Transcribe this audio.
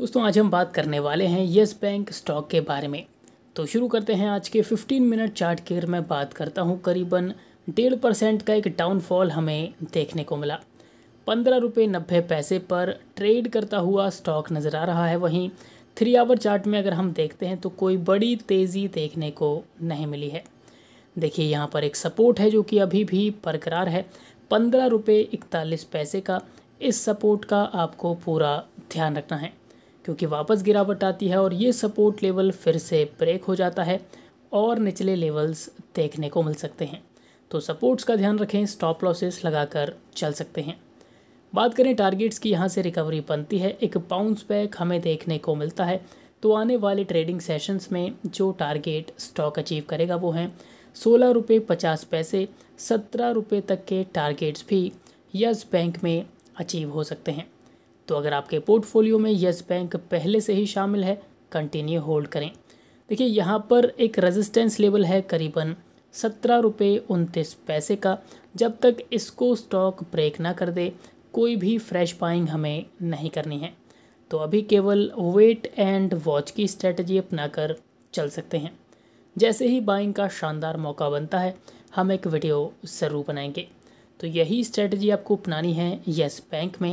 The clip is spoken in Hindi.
दोस्तों आज हम बात करने वाले हैं येस बैंक स्टॉक के बारे में तो शुरू करते हैं आज के 15 मिनट चार्ट की मैं बात करता हूँ करीबन डेढ़ परसेंट का एक डाउनफॉल हमें देखने को मिला पंद्रह रुपये नब्बे पैसे पर ट्रेड करता हुआ स्टॉक नज़र आ रहा है वहीं थ्री आवर चार्ट में अगर हम देखते हैं तो कोई बड़ी तेज़ी देखने को नहीं मिली है देखिए यहाँ पर एक सपोर्ट है जो कि अभी भी बरकरार है पंद्रह रुपये इकतालीस पैसे का इस सपोर्ट का आपको पूरा ध्यान रखना है क्योंकि वापस गिरावट आती है और ये सपोर्ट लेवल फिर से ब्रेक हो जाता है और निचले लेवल्स देखने को मिल सकते हैं तो सपोर्ट्स का ध्यान रखें स्टॉप लॉसेस लगाकर चल सकते हैं बात करें टारगेट्स की यहाँ से रिकवरी बनती है एक बाउंस बैक हमें देखने को मिलता है तो आने वाले ट्रेडिंग सेशंस में जो टारगेट स्टॉक अचीव करेगा वो हैं सोलह रुपये पचास पैसे सत्रह रुपये तक के टारगेट्स भी यस बैंक में अचीव हो सकते हैं तो अगर आपके पोर्टफोलियो में येस बैंक पहले से ही शामिल है कंटिन्यू होल्ड करें देखिए यहाँ पर एक रेजिस्टेंस लेवल है करीबन सत्रह रुपये उनतीस पैसे का जब तक इसको स्टॉक ब्रेक ना कर दे कोई भी फ्रेश बाइंग हमें नहीं करनी है तो अभी केवल वेट एंड वॉच की स्ट्रेटजी अपनाकर चल सकते हैं जैसे ही बाइंग का शानदार मौका बनता है हम एक वीडियो ज़रूर बनाएंगे तो यही स्ट्रेटजी आपको अपनानी है येस बैंक में